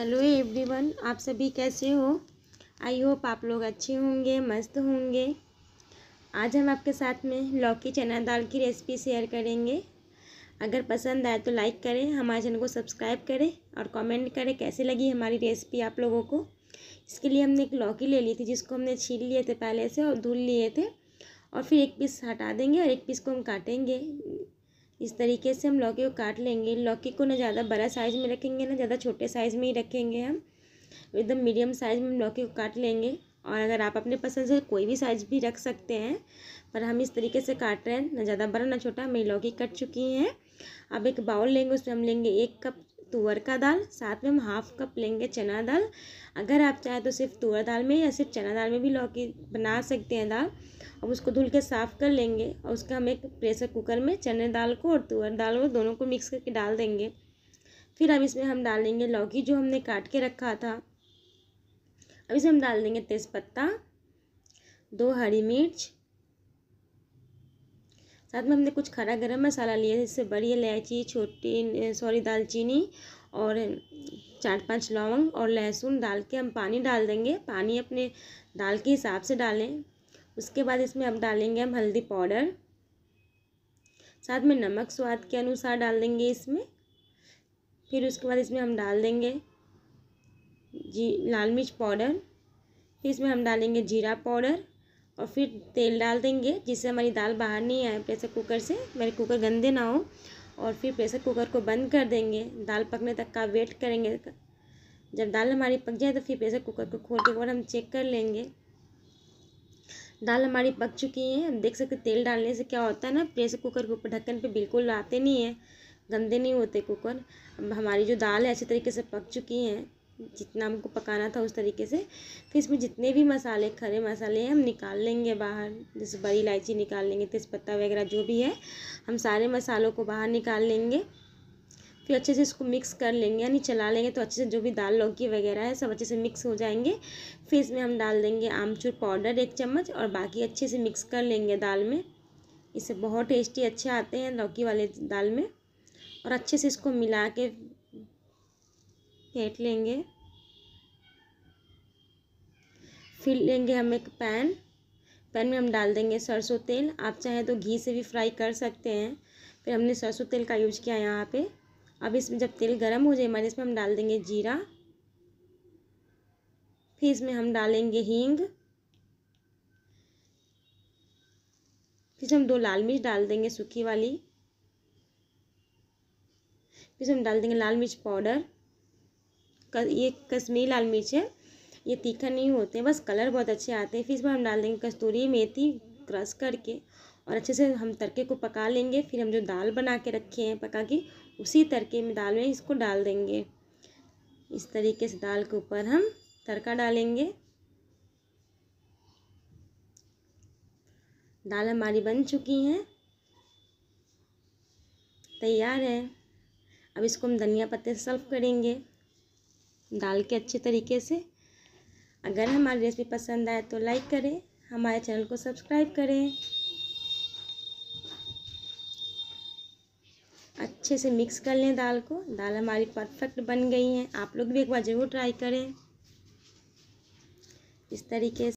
hello everyone आप सभी कैसे हो आई होप आप लोग अच्छे होंगे मस्त होंगे आज हम आपके साथ में लौकी चना दाल की रेसिपी शेयर करेंगे अगर पसंद आए तो लाइक करें हमारे चैनल को सब्सक्राइब करें और कमेंट करें कैसे लगी हमारी रेसिपी आप लोगों को इसके लिए हमने एक लौकी ले ली थी जिसको हमने छील लिए थे पहले से और धुल लिए थे और फिर एक पीस हटा देंगे और एक पीस को हम काटेंगे इस तरीके से हम लौकी को काट लेंगे लौकी को ना ज़्यादा बड़ा साइज़ में रखेंगे ना ज़्यादा छोटे साइज़ में ही रखेंगे हम एकदम मीडियम साइज़ में हम लौकी को काट लेंगे और अगर आप अपने पसंद से कोई भी साइज़ भी रख सकते हैं पर हम इस तरीके से काट रहे हैं ना ज़्यादा बड़ा ना छोटा मेरी लौकी कट चुकी है अब एक बाउल लेंगे उसमें हम लेंगे एक कप तुअर का दाल साथ में हम हाफ कप लेंगे चना दाल अगर आप चाहें तो सिर्फ तुअर दाल में या सिर्फ चना दाल में भी लौकी बना सकते हैं दाल अब उसको धुल के साफ़ कर लेंगे और उसका हम एक प्रेशर कुकर में चने दाल को और तुअर दाल को दोनों को मिक्स करके डाल देंगे फिर अब इसमें हम डालेंगे लौकी जो हमने काट के रखा था अब इसमें हम डाल देंगे तेज़पत्ता दो हरी मिर्च साथ में हमने कुछ खड़ा गरम मसाला लिया जिससे बड़ी इलायची छोटी सॉरी दालचीनी और चार पांच लौंग और लहसुन डाल के हम पानी डाल देंगे पानी अपने दाल के हिसाब से डालें उसके बाद इसमें अब डालेंगे हम हल्दी पाउडर साथ में नमक स्वाद के अनुसार डाल देंगे इसमें फिर उसके बाद इसमें हम डाल देंगे जी लाल मिर्च पाउडर फिर इसमें हम डालेंगे जीरा पाउडर और फिर तेल डाल देंगे जिससे हमारी दाल बाहर नहीं आए प्रेशर कुकर से मेरे कुकर गंदे ना हो और फिर प्रेशर कुकर को बंद कर देंगे दाल पकने तक का वेट करेंगे जब दाल हमारी पक जाए तो फिर प्रेशर कुकर को खोल के एक बार हम चेक कर लेंगे दाल हमारी पक चुकी है हम देख सकते तेल डालने से क्या होता है ना प्रेशर कुकर के ऊपर ढक्कन पे बिल्कुल आते नहीं है गंदे नहीं होते कुकर अब हमारी जो दाल है अच्छे तरीके से पक चुकी है जितना हमको पकाना था उस तरीके से फिर इसमें जितने भी मसाले खड़े मसाले हैं हम निकाल लेंगे बाहर जैसे बड़ी इलायची निकाल लेंगे तेज़पत्ता वगैरह जो भी है हम सारे मसालों को बाहर निकाल लेंगे फिर अच्छे से इसको मिक्स कर लेंगे यानी चला लेंगे तो अच्छे से जो भी दाल लौकी वगैरह है सब अच्छे से मिक्स हो जाएंगे फिर इसमें हम डाल देंगे आमचूर पाउडर एक चम्मच और बाकी अच्छे से मिक्स कर लेंगे दाल में इससे बहुत टेस्टी अच्छे आते हैं लौकी वाले दाल में और अच्छे से इसको मिला के फेंट लेंगे फिर लेंगे हम एक पैन पैन में हम डाल देंगे सरसों तेल आप चाहें तो घी से भी फ्राई कर सकते हैं फिर हमने सरसों तेल का यूज़ किया यहाँ पे अब इसमें जब तेल गर्म हो जाए हमारे इसमें हम डाल देंगे जीरा फिर इसमें हम डालेंगे हींग फिर हम दो लाल मिर्च डाल देंगे सूखी वाली फिर हम डाल देंगे लाल मिर्च पाउडर ये कश्मीरी लाल मिर्च है ये तीखा नहीं होते बस कलर बहुत अच्छे आते हैं फिर इसमें हम डाल देंगे कस्तूरी मेथी क्रश करके और अच्छे से हम तड़के को पका लेंगे फिर हम जो दाल बना के रखे हैं पका के उसी तड़के में दाल में इसको डाल देंगे इस तरीके से दाल के ऊपर हम तड़का डालेंगे दाल हमारी बन चुकी हैं तैयार है अब इसको हम धनिया पत्ते सर्व करेंगे दाल के अच्छे तरीके से अगर हमारी रेसिपी पसंद आए तो लाइक करें हमारे चैनल को सब्सक्राइब करें अच्छे से मिक्स कर लें दाल को दाल हमारी परफेक्ट बन गई है आप लोग भी एक बार ज़रूर ट्राई करें इस तरीके